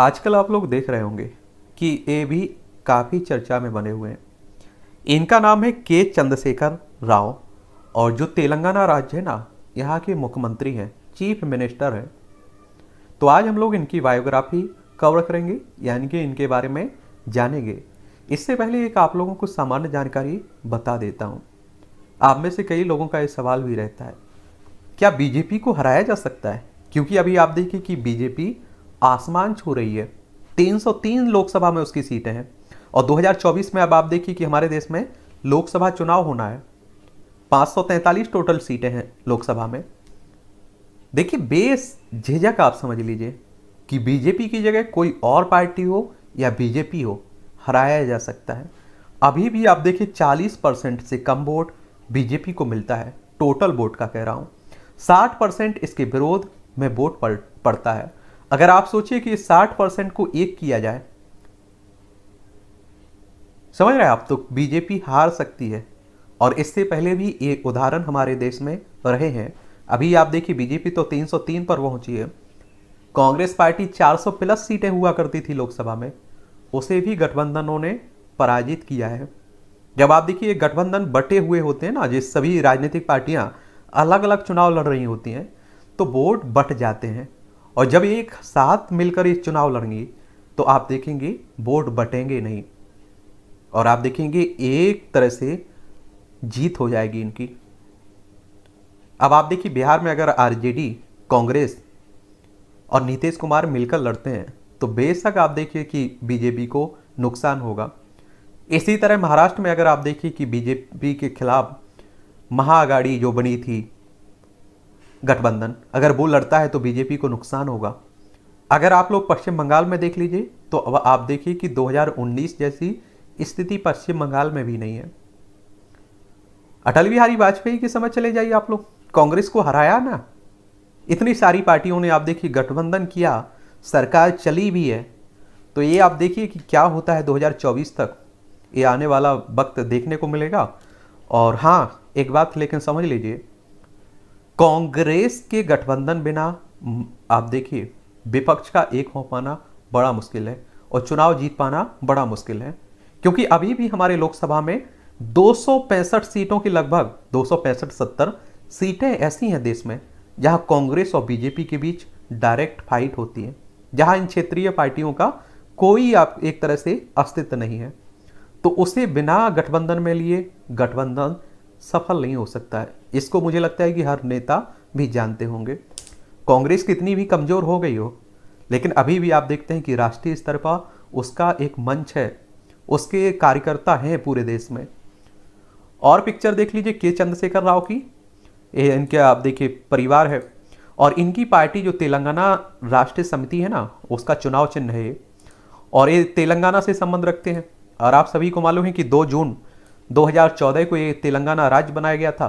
आजकल आप लोग देख रहे होंगे कि ये भी काफ़ी चर्चा में बने हुए हैं इनका नाम है के चंद्रशेखर राव और जो तेलंगाना राज्य है ना यहाँ के मुख्यमंत्री हैं चीफ मिनिस्टर हैं तो आज हम लोग इनकी बायोग्राफी कवर करेंगे यानी कि इनके बारे में जानेंगे इससे पहले एक आप लोगों को सामान्य जानकारी बता देता हूँ आप में से कई लोगों का ये सवाल भी रहता है क्या बीजेपी को हराया जा सकता है क्योंकि अभी आप देखिए कि बीजेपी आसमान छू रही है 303 लोकसभा में उसकी सीटें हैं और 2024 में अब आप देखिए कि हमारे देश में लोकसभा चुनाव होना है 543 टोटल सीटें हैं लोकसभा में देखिए बेस झिझक आप समझ लीजिए कि बीजेपी की जगह कोई और पार्टी हो या बीजेपी हो हराया जा सकता है अभी भी आप देखिए 40 परसेंट से कम वोट बीजेपी को मिलता है टोटल वोट का कह रहा हूं 60 परसेंट इसके विरोध में वोट पड़ता है अगर आप सोचिए कि साठ परसेंट को एक किया जाए समझ रहे हैं आप तो बीजेपी हार सकती है और इससे पहले भी एक उदाहरण हमारे देश में रहे हैं अभी आप देखिए बीजेपी तो 303 पर पहुंची है कांग्रेस पार्टी 400 प्लस सीटें हुआ करती थी लोकसभा में उसे भी गठबंधनों ने पराजित किया है जब आप देखिए गठबंधन बटे हुए होते हैं ना जिस सभी राजनीतिक पार्टियां अलग अलग चुनाव लड़ रही होती हैं तो वोट बट जाते हैं और जब एक साथ मिलकर ये चुनाव लड़ेंगी तो आप देखेंगे वोट बटेंगे नहीं और आप देखेंगे एक तरह से जीत हो जाएगी इनकी अब आप देखिए बिहार में अगर आरजेडी कांग्रेस और नीतीश कुमार मिलकर लड़ते हैं तो बेशक आप देखिए कि बीजेपी को नुकसान होगा इसी तरह महाराष्ट्र में अगर आप देखिए कि बीजेपी के खिलाफ महाअगाड़ी जो बनी थी गठबंधन अगर वो लड़ता है तो बीजेपी को नुकसान होगा अगर आप लोग पश्चिम बंगाल में देख लीजिए तो अब आप देखिए कि 2019 जैसी स्थिति पश्चिम बंगाल में भी नहीं है अटल बिहारी वाजपेयी के समय चले जाइए आप लोग कांग्रेस को हराया ना इतनी सारी पार्टियों ने आप देखिए गठबंधन किया सरकार चली भी है तो ये आप देखिए कि क्या होता है 2024 तक ये आने वाला वक्त देखने को मिलेगा और हाँ एक बात लेकिन समझ लीजिए कांग्रेस के गठबंधन बिना आप देखिए विपक्ष का एक हो पाना बड़ा मुश्किल है और चुनाव जीत पाना बड़ा मुश्किल है क्योंकि अभी भी हमारे लोकसभा में दो सीटों की लगभग दो सौ सीटें ऐसी हैं देश में जहां कांग्रेस और बीजेपी के बीच डायरेक्ट फाइट होती है जहां इन क्षेत्रीय पार्टियों का कोई आप एक तरह से अस्तित्व नहीं है तो उसे बिना गठबंधन में लिए गठबंधन सफल नहीं हो सकता है इसको मुझे लगता है कि हर नेता भी जानते होंगे कांग्रेस कितनी भी कमज़ोर हो गई हो लेकिन अभी भी आप देखते हैं कि राष्ट्रीय स्तर पर उसका एक मंच है उसके कार्यकर्ता हैं पूरे देश में और पिक्चर देख लीजिए के चंद्रशेखर राव की ये इनके आप देखिए परिवार है और इनकी पार्टी जो तेलंगाना राष्ट्रीय समिति है ना उसका चुनाव चिन्ह है और ये तेलंगाना से संबंध रखते हैं और आप सभी को मालूम है कि दो जून 2014 को ये तेलंगाना राज्य बनाया गया था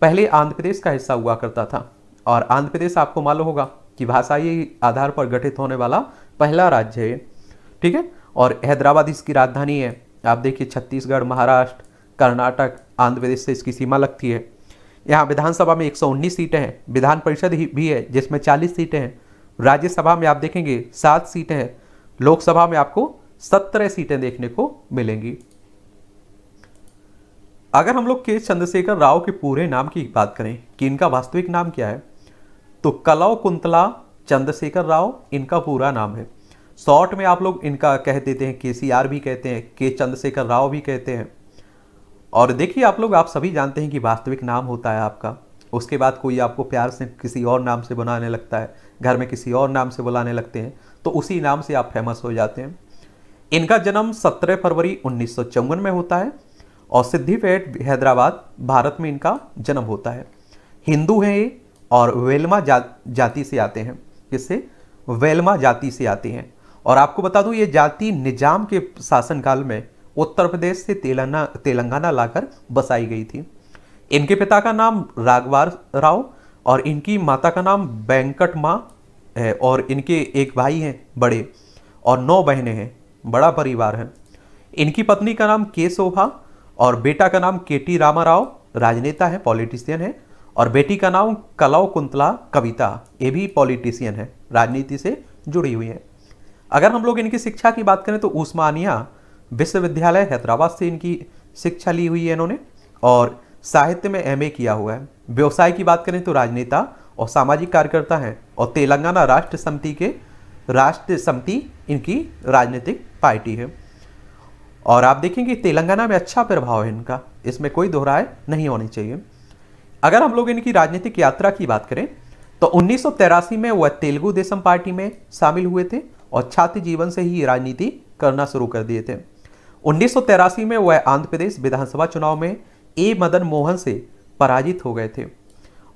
पहले आंध्र प्रदेश का हिस्सा हुआ करता था और आंध्र प्रदेश आपको मालूम होगा कि भाषाई आधार पर गठित होने वाला पहला राज्य है ठीक है और हैदराबाद इसकी राजधानी है आप देखिए छत्तीसगढ़ महाराष्ट्र कर्नाटक आंध्र प्रदेश से इसकी सीमा लगती है यहाँ विधानसभा में एक सीटें हैं विधान परिषद ही भी है जिसमें चालीस सीटें हैं राज्यसभा में आप देखेंगे सात सीटें हैं लोकसभा में आपको सत्रह सीटें देखने को मिलेंगी अगर हम लोग के चंद्रशेखर राव के पूरे नाम की बात करें कि इनका वास्तविक नाम क्या है तो कलाव कुंतला चंद्रशेखर राव इनका पूरा नाम है शॉर्ट में आप लोग इनका कह देते हैं के सी आर भी कहते हैं के चंद्रशेखर राव भी कहते हैं और देखिए आप लोग आप सभी जानते हैं कि वास्तविक नाम होता है आपका उसके बाद कोई आपको प्यार से किसी और नाम से बुलाने लगता है घर में किसी और नाम से बुलाने लगते हैं तो उसी नाम से आप फेमस हो जाते हैं इनका जन्म 17 फरवरी उन्नीस में होता है और सिद्धिपेट हैदराबाद भारत में इनका जन्म होता है हिंदू हैं ये और वेलमा जा, जाति से आते हैं किससे वेलमा जाति से आते हैं और आपको बता दूं ये जाति निजाम के शासनकाल में उत्तर प्रदेश से तेलंगाना तेलंगाना लाकर बसाई गई थी इनके पिता का नाम राघवार राव और इनकी माता का नाम वेंकट माँ है और इनके एक भाई हैं बड़े और नौ बहनें हैं बड़ा परिवार है इनकी पत्नी का नाम के शोभा और बेटा का नाम के टी रामा राव राजनेता है पॉलिटिशियन है और बेटी का नाम कलाव कुंतला कविता ये भी पॉलिटिशियन है राजनीति से जुड़ी हुई है अगर हम लोग इनकी शिक्षा की बात करें तो उस्मानिया विश्वविद्यालय हैदराबाद से इनकी शिक्षा ली हुई है इन्होंने और साहित्य में एमए किया हुआ है व्यवसाय की बात करें तो राजनेता और सामाजिक कार्यकर्ता हैं और तेलंगाना राष्ट्र समिति के राष्ट्र समिति इनकी राजनीतिक पार्टी है और आप देखेंगे तेलंगाना में अच्छा प्रभाव है इनका इसमें कोई दोहराए नहीं होनी चाहिए अगर हम लोग इनकी राजनीतिक यात्रा की बात करें तो उन्नीस में वह तेलुगु देशम पार्टी में शामिल हुए थे और छात्र जीवन से ही राजनीति करना शुरू कर दिए थे उन्नीस में वह आंध्र प्रदेश विधानसभा चुनाव में ए मदन मोहन से पराजित हो गए थे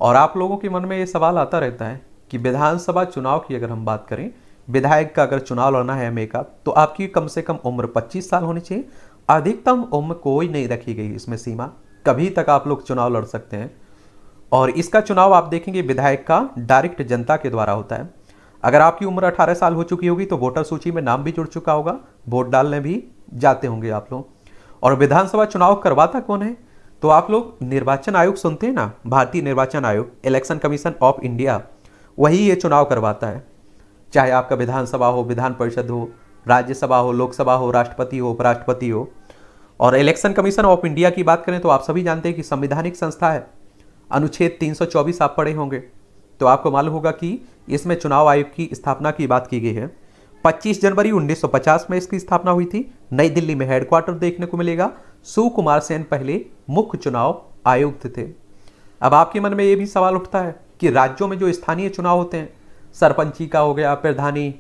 और आप लोगों के मन में ये सवाल आता रहता है कि विधानसभा चुनाव की अगर हम बात करें विधायक का अगर चुनाव लड़ना है एमए का तो आपकी कम से कम उम्र 25 साल होनी चाहिए अधिकतम उम्र कोई नहीं रखी गई इसमें सीमा कभी तक आप लोग चुनाव लड़ सकते हैं और इसका चुनाव आप देखेंगे विधायक का डायरेक्ट जनता के द्वारा होता है अगर आपकी उम्र अठारह साल हो चुकी होगी तो वोटर सूची में नाम भी जुड़ चुका होगा वोट डालने भी जाते होंगे आप लोग और विधानसभा चुनाव करवाता कौन है तो आप लोग निर्वाचन आयोग सुनते हैं ना भारतीय निर्वाचन आयोग इलेक्शन कमीशन ऑफ इंडिया वही ये चुनाव करवाता है चाहे आपका विधानसभा हो विधान परिषद हो राज्यसभा हो लोकसभा हो राष्ट्रपति हो उपराष्ट्रपति हो और इलेक्शन कमीशन ऑफ इंडिया की बात करें तो आप सभी जानते हैं कि संविधानिक संस्था है अनुच्छेद 324 आप पढ़े होंगे तो आपको मालूम होगा कि इसमें चुनाव आयोग की स्थापना की बात की गई है 25 जनवरी 1950 में इसकी स्थापना हुई थी नई दिल्ली में हेडक्वार्टर देखने को मिलेगा सुकुमार सेन पहले मुख्य चुनाव आयुक्त थे अब आपके मन में ये भी सवाल उठता है कि राज्यों में जो स्थानीय चुनाव होते हैं सरपंची का हो गया प्रधानी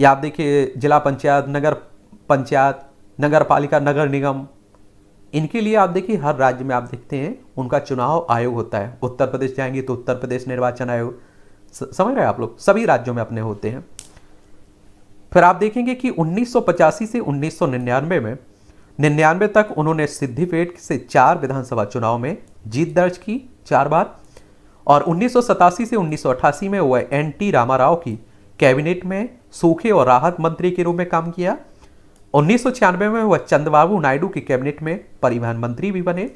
या आप देखिए जिला पंचायत नगर पंचायत नगर पालिका नगर निगम इनके लिए आप देखिए हर राज्य में आप देखते हैं उनका चुनाव आयोग होता है उत्तर प्रदेश जाएंगे तो उत्तर प्रदेश निर्वाचन आयोग समझ रहे हैं आप लोग सभी राज्यों में अपने होते हैं फिर आप देखेंगे कि उन्नीस से उन्नीस में निन्यानवे तक उन्होंने सिद्धिपेट से चार विधानसभा चुनाव में जीत दर्ज की चार बार और उन्नीस से उन्नीस में वह एन टी रामाराव की कैबिनेट में सूखे और राहत मंत्री के रूप में काम किया उन्नीस में वह चंद्रबाबू नायडू की कैबिनेट में परिवहन मंत्री भी बने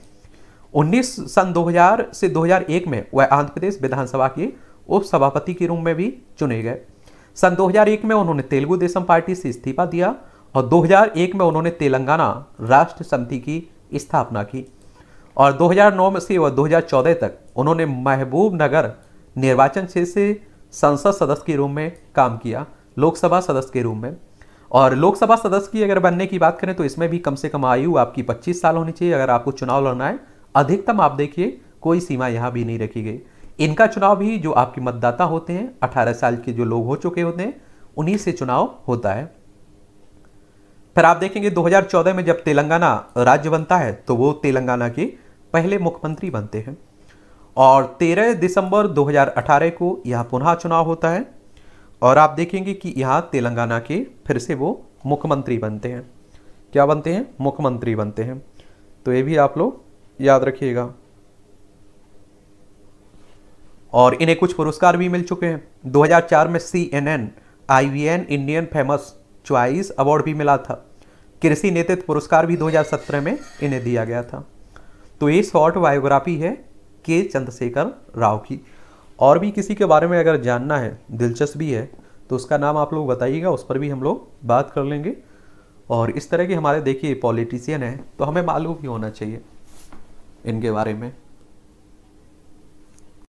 उन्नीस सन 2000 से 2001 में वह आंध्र प्रदेश विधानसभा के उपसभापति के रूप में भी चुने गए सन 2001 में उन्होंने तेलुगु देशम पार्टी से इस्तीफा दिया और 2001 में उन्होंने तेलंगाना राष्ट्र समिति की स्थापना की और 2009 में से वह 2014 तक उन्होंने महबूब नगर निर्वाचन क्षेत्र से संसद सदस्य के रूप में काम किया लोकसभा सदस्य के रूप में और लोकसभा सदस्य की अगर बनने की बात करें तो इसमें भी कम से कम आयु आपकी 25 साल होनी चाहिए अगर आपको चुनाव लड़ना है अधिकतम आप देखिए कोई सीमा यहाँ भी नहीं रखी गई इनका चुनाव भी जो आपके मतदाता होते हैं अठारह साल के जो लोग हो चुके होते हैं उन्हीं से चुनाव होता है फिर आप देखेंगे 2014 में जब तेलंगाना राज्य बनता है तो वो तेलंगाना की पहले मुख्यमंत्री बनते हैं और 13 दिसंबर 2018 को यह पुनः चुनाव होता है और आप देखेंगे कि यहाँ तेलंगाना के फिर से वो मुख्यमंत्री बनते हैं क्या बनते हैं मुख्यमंत्री बनते हैं तो ये भी आप लोग याद रखिएगा और इन्हें कुछ पुरस्कार भी मिल चुके हैं 2004 में C N N I B N Indian famous choice award भी मिला था कृषि नेतृत्व पुरस्कार भी 2017 में इन्हें दिया गया था तो ये शॉर्ट बायोग्राफी है के चंद्रशेखर राव की और भी किसी के बारे में अगर जानना है दिलचस्प भी है तो उसका नाम आप लोग बताइएगा उस पर भी हम लोग बात कर लेंगे और इस तरह के हमारे देखिए पॉलिटिशियन हैं तो हमें मालूम ही होना चाहिए इनके बारे में